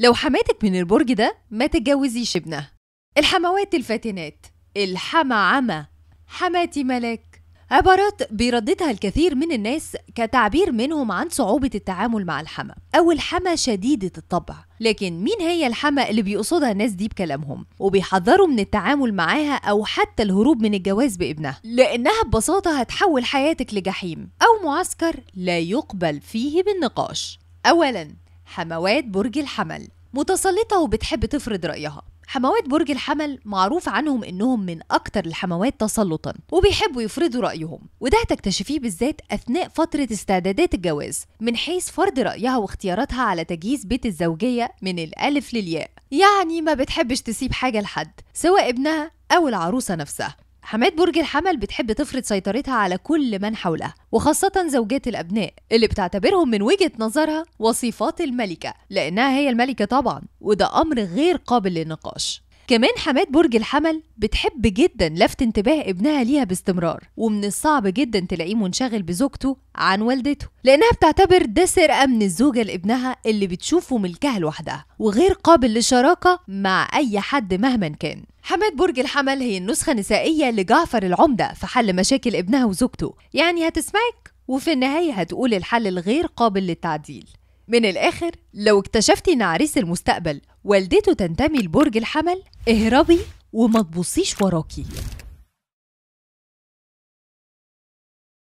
لو حماتك من البرج ده ما تتجوزيش ابنها الحموات الفاتنات الحما عمى حماتي ملاك عبارات بيرددها الكثير من الناس كتعبير منهم عن صعوبة التعامل مع الحما أو الحما شديدة الطبع لكن مين هي الحما اللي بيقصدها الناس دي بكلامهم وبيحذروا من التعامل معاها أو حتى الهروب من الجواز بابنها لأنها ببساطة هتحول حياتك لجحيم أو معسكر لا يقبل فيه بالنقاش أولاً حموات برج الحمل متسلطة وبتحب تفرض رأيها حموات برج الحمل معروف عنهم انهم من اكتر الحموات تسلطا وبيحبوا يفرضوا رايهم وده هتكتشفيه بالذات اثناء فتره استعدادات الجواز من حيث فرض رايها واختياراتها على تجهيز بيت الزوجيه من الالف للياء يعني ما بتحبش تسيب حاجه لحد سواء ابنها او العروسه نفسها حماد برج الحمل بتحب تفرض سيطرتها على كل من حولها وخاصة زوجات الأبناء اللي بتعتبرهم من وجهة نظرها وصفات الملكة لأنها هي الملكة طبعا وده أمر غير قابل للنقاش كمان حمات برج الحمل بتحب جدا لفت انتباه ابنها ليها باستمرار ومن الصعب جدا تلاقيه منشغل بزوجته عن والدته لانها بتعتبر ده سرقه من الزوجه لابنها اللي بتشوفه ملكها لوحدها وغير قابل للشراكه مع اي حد مهما كان حمات برج الحمل هي النسخة النسائية لجعفر العمدة في حل مشاكل ابنها وزوجته يعني هتسمعك وفي النهاية هتقول الحل الغير قابل للتعديل من الآخر لو اكتشفتي إن عريس المستقبل والدته تنتمي لبرج الحمل اهربي وما تبصيش وراكي